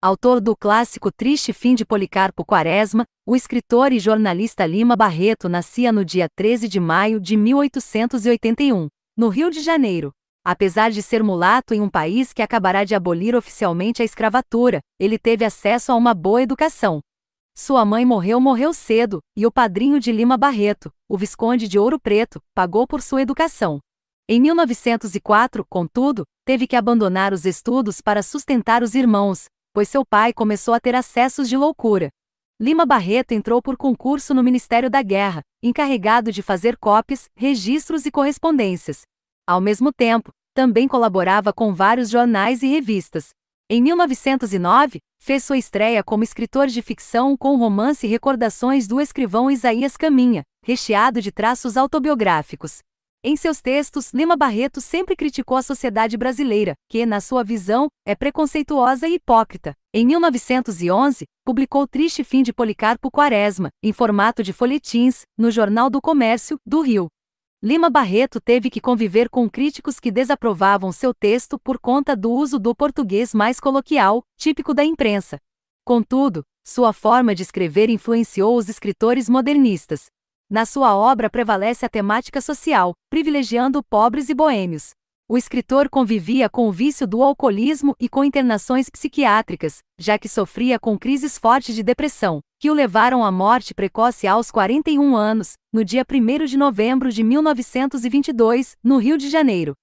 Autor do clássico Triste Fim de Policarpo Quaresma, o escritor e jornalista Lima Barreto nascia no dia 13 de maio de 1881, no Rio de Janeiro. Apesar de ser mulato em um país que acabará de abolir oficialmente a escravatura, ele teve acesso a uma boa educação. Sua mãe morreu morreu cedo, e o padrinho de Lima Barreto, o Visconde de Ouro Preto, pagou por sua educação. Em 1904, contudo, teve que abandonar os estudos para sustentar os irmãos, pois seu pai começou a ter acessos de loucura. Lima Barreto entrou por concurso no Ministério da Guerra, encarregado de fazer cópias, registros e correspondências. Ao mesmo tempo, também colaborava com vários jornais e revistas. Em 1909, fez sua estreia como escritor de ficção com o romance Recordações do escrivão Isaías Caminha, recheado de traços autobiográficos. Em seus textos, Lima Barreto sempre criticou a sociedade brasileira, que, na sua visão, é preconceituosa e hipócrita. Em 1911, publicou Triste Fim de Policarpo Quaresma, em formato de folhetins, no Jornal do Comércio, do Rio. Lima Barreto teve que conviver com críticos que desaprovavam seu texto por conta do uso do português mais coloquial, típico da imprensa. Contudo, sua forma de escrever influenciou os escritores modernistas, na sua obra prevalece a temática social, privilegiando pobres e boêmios. O escritor convivia com o vício do alcoolismo e com internações psiquiátricas, já que sofria com crises fortes de depressão, que o levaram à morte precoce aos 41 anos, no dia 1 de novembro de 1922, no Rio de Janeiro.